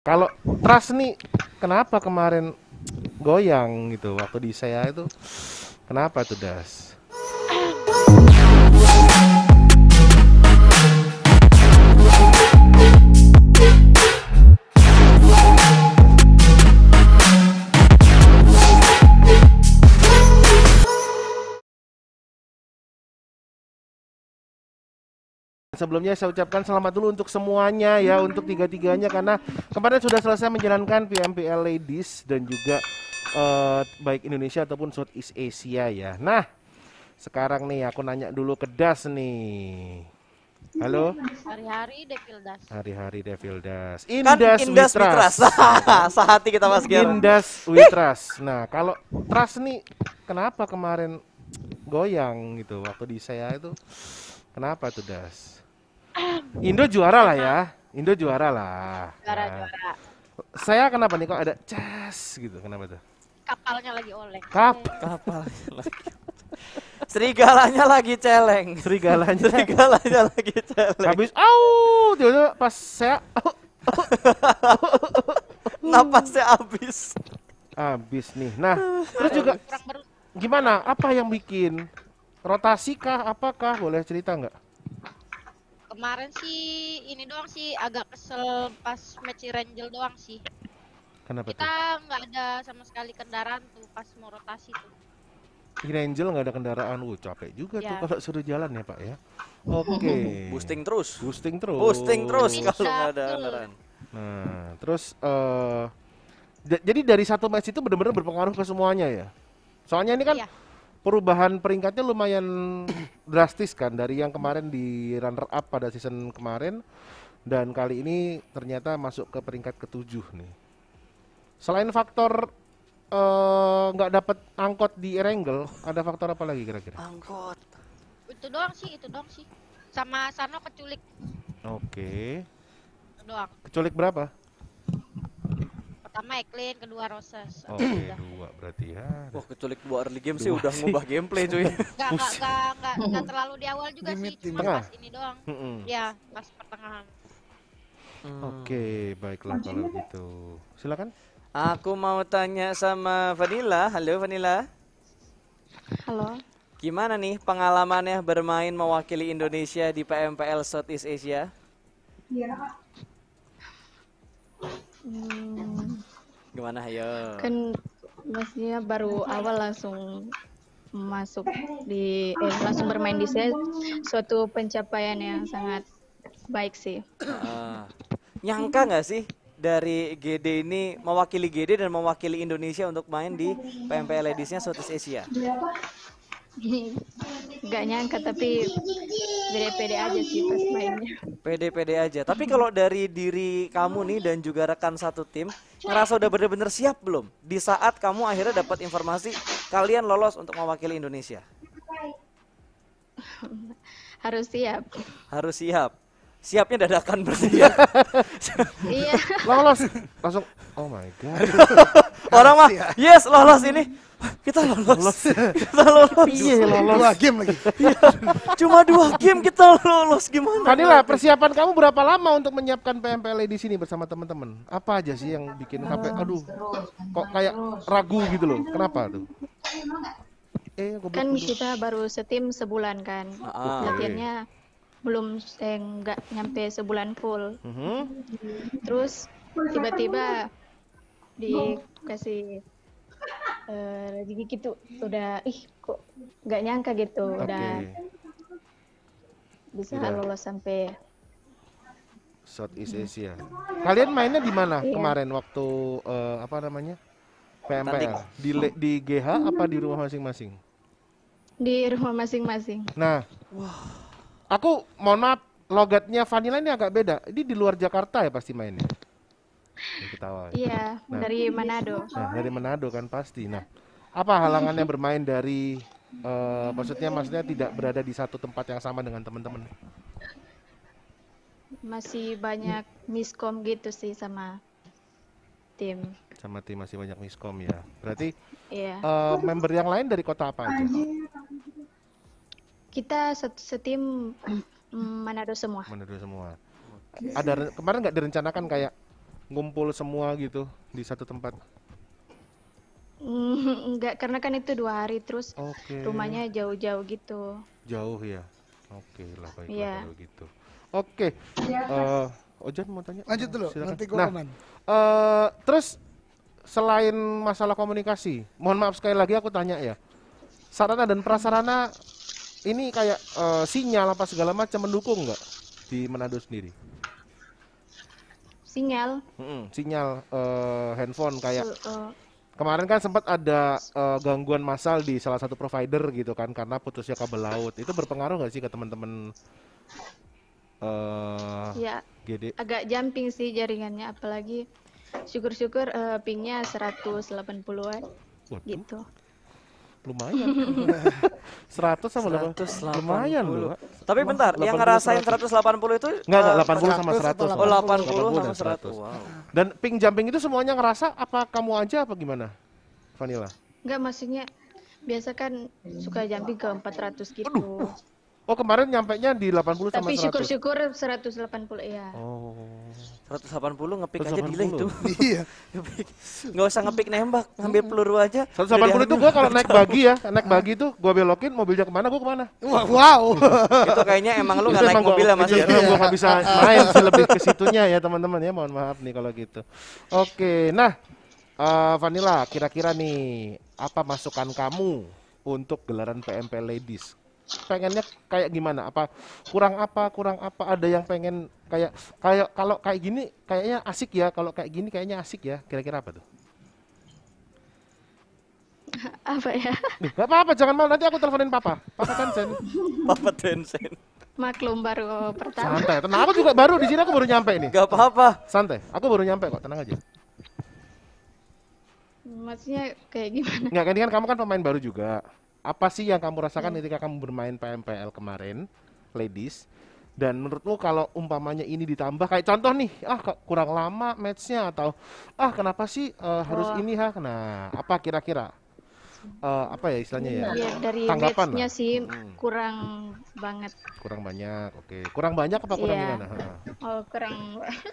Kalau trust nih kenapa kemarin goyang gitu waktu di saya e itu kenapa tuh Das? sebelumnya saya ucapkan selamat dulu untuk semuanya ya untuk tiga-tiganya karena kemarin sudah selesai menjalankan PMPL Ladies dan juga uh, baik Indonesia ataupun Southeast Asia ya. Nah, sekarang nih aku nanya dulu ke Das nih. Halo. Hari-hari Devil Das. Hari-hari Devil Das. Kan Indas, kan Indas Witras. Witras. Sehati kita Mas Gil. Indas Witras. Nah, kalau Tras nih kenapa kemarin goyang gitu waktu di saya e itu kenapa tuh Das? Indo juara lah ya. Indo juara lah. Juara, juara. Saya kenapa nih kok ada cas gitu? Kenapa tuh? Kapalnya lagi oleng. Kap kapalnya lagi. Serigalanya lagi celeng. Serigalanya. Serigalanya lagi celeng. Habis au, tiba-tiba pas saya napasnya habis. Habis nih. Nah, terus juga gimana? Apa yang bikin rotasi kah? Apakah boleh cerita nggak? kemarin sih ini doang sih agak kesel pas match Rangel doang sih. Kenapa Kita nggak ada sama sekali kendaraan tuh pas mau rotasi tuh. Rangel nggak ada kendaraan, uh capek juga ya. tuh kalau suruh jalan ya pak ya. Oke. Okay. Boosting terus. Boosting terus. Boosting terus kalau nggak ada kendaraan. Nah terus uh, jadi dari satu match itu benar-benar berpengaruh ke semuanya ya. Soalnya ini kan. Iya perubahan peringkatnya lumayan drastis kan dari yang kemarin di runner up pada season kemarin dan kali ini ternyata masuk ke peringkat ketujuh nih. Selain faktor eh, nggak uh, dapat angkot di Erengel, ada faktor apa lagi kira-kira? Angkot. Itu doang sih, itu doang sih. Sama Sano keculik. Oke. Okay. Doang. Keculik berapa? pertama Eklin kedua Roses oke okay, dua berarti ya wah keculik dua early game dua sih udah ngubah gameplay cuy nggak nggak nggak nggak terlalu di awal juga Limit, sih cuma pas ini doang mm -mm. ya pas pertengahan hmm. oke okay, baiklah kalau gitu silakan aku mau tanya sama Vanilla halo Vanilla halo gimana nih pengalamannya bermain mewakili Indonesia di PMPL Southeast Asia Iya. Hmm, Gimana ayo? Kan maksudnya baru awal langsung masuk di eh, langsung bermain di set suatu pencapaian yang sangat baik sih. Uh, nyangka nggak sih dari GD ini mewakili GD dan mewakili Indonesia untuk main di PMP Ladiesnya Southeast Asia? Gak nyangka tapi pede-pede aja sih pas mainnya pede-pede aja tapi kalau dari diri kamu nih dan juga rekan satu tim ngerasa udah bener-bener siap belum di saat kamu akhirnya dapat informasi kalian lolos untuk mewakili Indonesia harus siap harus siap siapnya dadakan berarti ya. iya. lolos. Langsung oh my god. Orang mah yes lolos ini kita lolos. kita lolos. Iya lolos. Dua game lagi. Iya. Cuma dua game kita lolos gimana? Kanila persiapan kamu berapa lama untuk menyiapkan PMPL e di sini bersama teman-teman? Apa aja sih yang bikin sampai aduh kok kayak ragu gitu loh? Kenapa tuh? Eh, kan kita baru setim sebulan kan. Ah. Latihannya belum eh nggak nyampe sebulan full. Mm-hmm. Terus tiba-tiba dikasih uh, jadi gitu udah ih kok nggak nyangka gitu okay. udah bisa udah. lolos sampai Southeast Asia. Kalian mainnya di mana iya. kemarin waktu uh, apa namanya? PMP di di GH apa di rumah masing-masing? Di rumah masing-masing. Nah, aku mohon maaf logatnya Vanilla ini agak beda. Ini di luar Jakarta ya pasti mainnya dari Ketawa. Iya, nah, dari Manado. Nah, dari Manado kan pasti. Nah, apa halangannya bermain dari uh, maksudnya maksudnya tidak berada di satu tempat yang sama dengan teman-teman? Masih banyak miskom gitu sih sama tim. Sama tim masih banyak miskom ya. Berarti yeah. Iya. uh, member yang lain dari kota apa aja? Kita setim mm, Manado semua. Manado semua. Ada kemarin nggak direncanakan kayak ngumpul semua gitu di satu tempat? Mm, enggak, karena kan itu dua hari terus okay. rumahnya jauh-jauh gitu. Jauh ya? Oke okay, lah baiklah yeah. kalau gitu. Oke. Okay. Yeah. Uh, mau tanya? Lanjut dulu, Silakan. nanti gue nah, komen. Uh, terus selain masalah komunikasi, mohon maaf sekali lagi aku tanya ya. Sarana dan prasarana ini kayak uh, sinyal apa segala macam mendukung nggak di Manado sendiri? sinyal mm -mm, sinyal uh, handphone kayak uh, kemarin kan sempat ada uh, gangguan massal di salah satu provider gitu kan karena putusnya kabel laut itu berpengaruh nggak sih ke teman-teman uh, ya gede? agak jumping sih jaringannya apalagi syukur-syukur uh, pingnya 180 an gitu lumayan 100 sama 180. lumayan loh tapi bentar yang ngerasain 180 itu enggak enggak 80 sama 100 oh 80, sama 100, 100. Wow. dan ping jumping itu semuanya ngerasa apa kamu aja apa gimana Vanilla enggak maksudnya biasa kan suka jumping ke 400 gitu Aduh. Oh kemarin nyampe nya di 80 puluh sama 100. Tapi syukur-syukur 180 ya. Oh. 180 ngepick 180. aja delay itu. Iya. nggak usah ngepick nembak, ngambil peluru aja. 180 itu gua kalau ya, naik bagi ya, naik bagi itu gua belokin mobilnya kemana gua kemana. Wow. itu kayaknya emang lu nggak naik mobil ya Mas. Iya, gua bisa main sih lebih ke situnya ya teman-teman ya, mohon maaf nih kalau gitu. Oke, nah uh, Vanilla kira-kira nih apa masukan kamu untuk gelaran PMP Ladies pengennya kayak gimana? Apa kurang apa? Kurang apa? Ada yang pengen kayak kayak kalau kayak gini kayaknya asik ya. Kalau kayak gini kayaknya asik ya. Kira-kira apa tuh? Apa ya? nggak apa-apa, jangan malu. Nanti aku teleponin papa. Papa Tensen. Papa tensen Maklum baru pertama. Santai. Tenang, aku juga baru di sini aku baru nyampe ini Gak apa-apa. Santai. Aku baru nyampe kok, tenang aja. Maksudnya kayak gimana? Enggak, kan, kan kamu kan pemain baru juga apa sih yang kamu rasakan hmm. ketika kamu bermain PMPL kemarin, ladies? Dan menurut lo kalau umpamanya ini ditambah kayak contoh nih, ah kurang lama matchnya atau ah kenapa sih uh, harus ini ha? Nah, apa kira-kira? Uh, apa ya istilahnya ya? ya dari Tanggapan matchnya sih hmm. kurang banget. Kurang banyak, oke. Okay. Kurang banyak apa kurang banyak? gimana? Ha. Oh kurang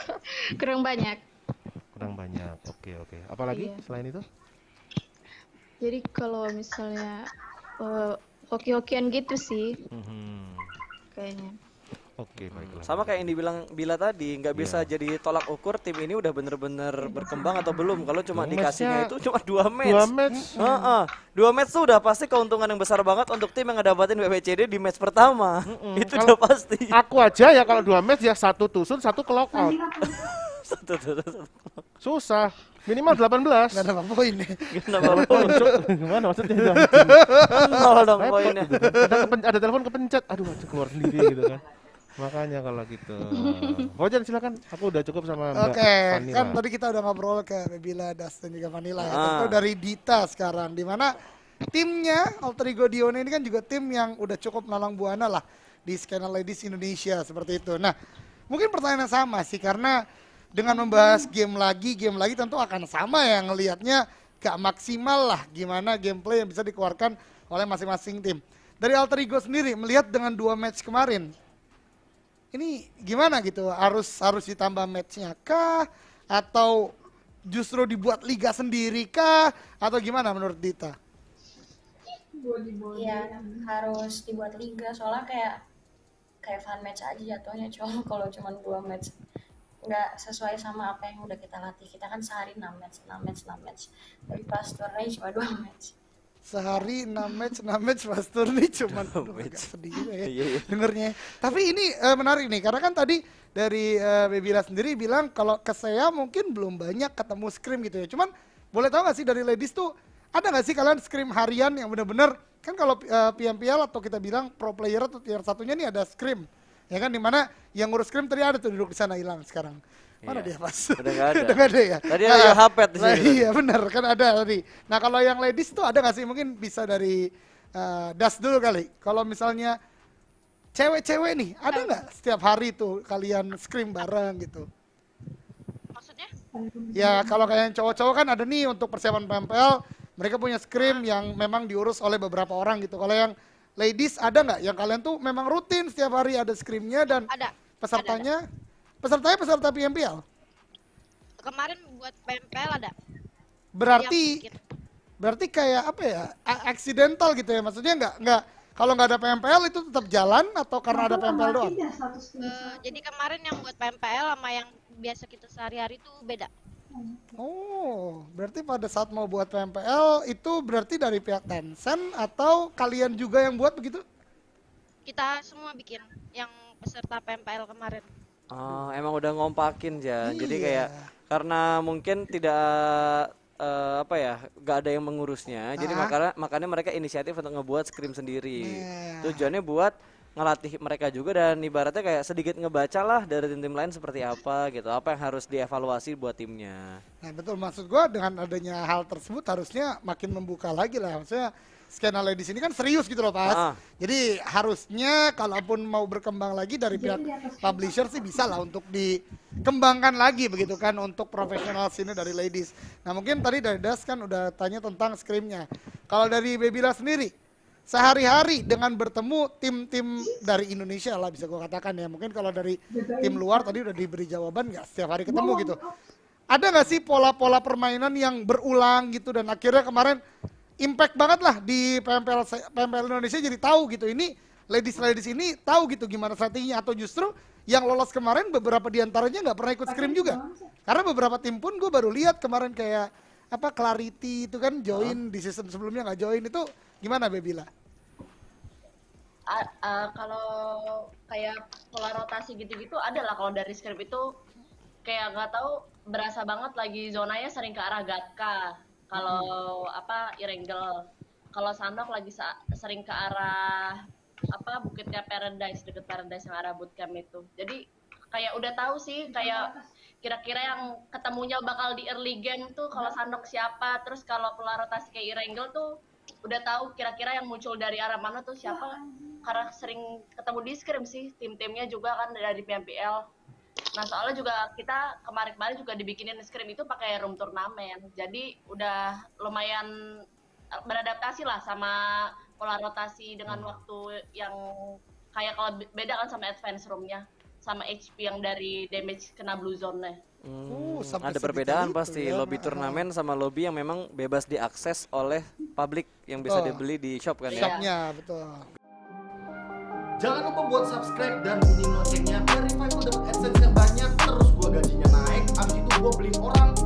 kurang banyak. Kurang banyak, oke okay, oke. Okay. Apalagi yeah. selain itu? Jadi kalau misalnya uh, hoki-hokian gitu sih hmm. kayaknya Oke, okay, baiklah. Hmm. Sama kayak yang dibilang Bila tadi, nggak bisa yeah. jadi tolak ukur tim ini udah bener-bener berkembang atau belum. Kalau cuma dikasihnya itu cuma dua match. Dua match. Uh -uh. Dua match tuh udah pasti keuntungan yang besar banget untuk tim yang ngedapatin WBCD di match pertama. Mm -hmm. Itu kalo udah pasti. Aku aja ya kalau dua match ya satu tusun, satu ke satu, satu, satu. Susah. Minimal 18. Enggak dapat poin. nih. Ya. Enggak dapat poin. Gimana maksudnya? Nol dong poinnya. Gitu kan. Ada, ada telepon kepencet. Aduh, aduh keluar sendiri gitu kan. Makanya kalau gitu. Hojan oh, silakan. Aku udah cukup sama Mbak Oke, okay. kan tadi kita udah ngobrol ke Bila Das dan juga Vanilla. Ya. Ah. dari Dita sekarang di mana timnya Alter Ego Dione ini kan juga tim yang udah cukup nalang buana lah di Scanner Ladies Indonesia seperti itu. Nah, mungkin pertanyaan yang sama sih karena dengan membahas game lagi, game lagi tentu akan sama ya ngelihatnya gak maksimal lah gimana gameplay yang bisa dikeluarkan oleh masing-masing tim. Dari Alter Ego sendiri melihat dengan dua match kemarin, ini gimana gitu? Harus harus ditambah matchnya kah? Atau justru dibuat liga sendiri kah? Atau gimana menurut Dita? Iya, harus dibuat liga soalnya kayak kayak fan match aja jatuhnya cuma kalau cuma dua match nggak sesuai sama apa yang udah kita latih kita kan sehari 6 match 6 match 6 match tapi pas turnamen cuma 2 match sehari 6 match 6 match pas turnamen cuma 2 match sedih juga ya iya, iya, dengernya tapi ini uh, menarik nih karena kan tadi dari uh, eh, Bebila sendiri bilang kalau ke saya mungkin belum banyak ketemu scrim gitu ya cuman boleh tahu nggak sih dari ladies tuh ada nggak sih kalian scrim harian yang bener-bener kan kalau uh, eh, PMPL atau kita bilang pro player atau tier satunya nih ada scrim ya kan dimana yang ngurus krim tadi ada tuh duduk di sana hilang sekarang mana iya. dia pas udah gak ada ada ya tadi nah, ada HP di sini iya benar kan ada tadi nah kalau yang ladies tuh ada gak sih mungkin bisa dari uh, das dulu kali kalau misalnya cewek-cewek nih ada nggak setiap hari tuh kalian scream bareng gitu maksudnya ya kalau kalian cowok-cowok kan ada nih untuk persiapan PMPL mereka punya scream yang memang diurus oleh beberapa orang gitu kalau yang ladies ada nggak yang kalian tuh memang rutin setiap hari ada scrimnya dan ada. pesertanya ada, ada. pesertanya peserta PMPL kemarin buat PMPL ada berarti berarti kayak apa ya accidental gitu ya maksudnya nggak nggak kalau nggak ada PMPL itu tetap jalan atau karena ada PMPL doang? Uh, jadi kemarin yang buat PMPL sama yang biasa kita sehari-hari itu beda. Oh, berarti pada saat mau buat PMPL itu berarti dari pihak Tencent atau kalian juga yang buat begitu? Kita semua bikin yang peserta PMPL kemarin. Oh, emang udah ngompakin ya. Iya. Jadi kayak karena mungkin tidak uh, apa ya gak ada yang mengurusnya ah. jadi makanya makanya mereka inisiatif untuk ngebuat scrim sendiri yeah. tujuannya buat ngelatih mereka juga dan ibaratnya kayak sedikit ngebaca lah dari tim-tim lain seperti apa gitu apa yang harus dievaluasi buat timnya nah betul maksud gue dengan adanya hal tersebut harusnya makin membuka lagi lah maksudnya skenario di sini kan serius gitu loh pas ah. jadi harusnya kalaupun mau berkembang lagi dari pihak publisher sih bisa lah untuk dikembangkan lagi begitu kan untuk profesional sini dari ladies nah mungkin tadi dari Das kan udah tanya tentang skrimnya kalau dari Babila sendiri sehari-hari dengan bertemu tim-tim dari Indonesia lah bisa gue katakan ya mungkin kalau dari tim luar tadi udah diberi jawaban nggak setiap hari ketemu gitu ada nggak sih pola-pola permainan yang berulang gitu dan akhirnya kemarin impact banget lah di PMPL PMPL Indonesia jadi tahu gitu ini ladies ladies ini tahu gitu gimana strateginya atau justru yang lolos kemarin beberapa diantaranya nggak pernah ikut scrim juga karena beberapa tim pun gue baru lihat kemarin kayak apa Clarity itu kan join di season sebelumnya nggak join itu Gimana Bebila? Uh, uh, kalau kayak pola rotasi gitu-gitu adalah kalau dari skrip itu kayak nggak tahu berasa banget lagi zonanya sering ke arah Gatka kalau hmm. apa Irengel kalau Sandok lagi sa sering ke arah apa bukitnya Paradise deket Paradise yang arah bootcamp itu jadi kayak udah tahu sih kayak kira-kira yang ketemunya bakal di early game tuh kalau hmm. Sandok siapa terus kalau pola rotasi kayak Irengel tuh udah tahu kira-kira yang muncul dari arah mana tuh siapa ya, karena sering ketemu di skrim sih tim-timnya juga kan dari PMPL nah soalnya juga kita kemarin-kemarin juga dibikinin skrim itu pakai room turnamen jadi udah lumayan eh, beradaptasi lah sama pola rotasi dengan hmm. waktu yang kayak kalau beda kan sama advance roomnya sama HP yang dari damage kena blue zone-nya Hmm, uh, ada perbedaan pasti ya, lobby turnamen sama lobby yang memang bebas diakses oleh publik yang betul. bisa dibeli di shop kan Shopnya, ya. Shopnya betul. Jangan lupa buat subscribe dan bunyi loncengnya Verify Revival dapat adsense yang banyak terus gua gajinya naik. Abis itu gua beli orang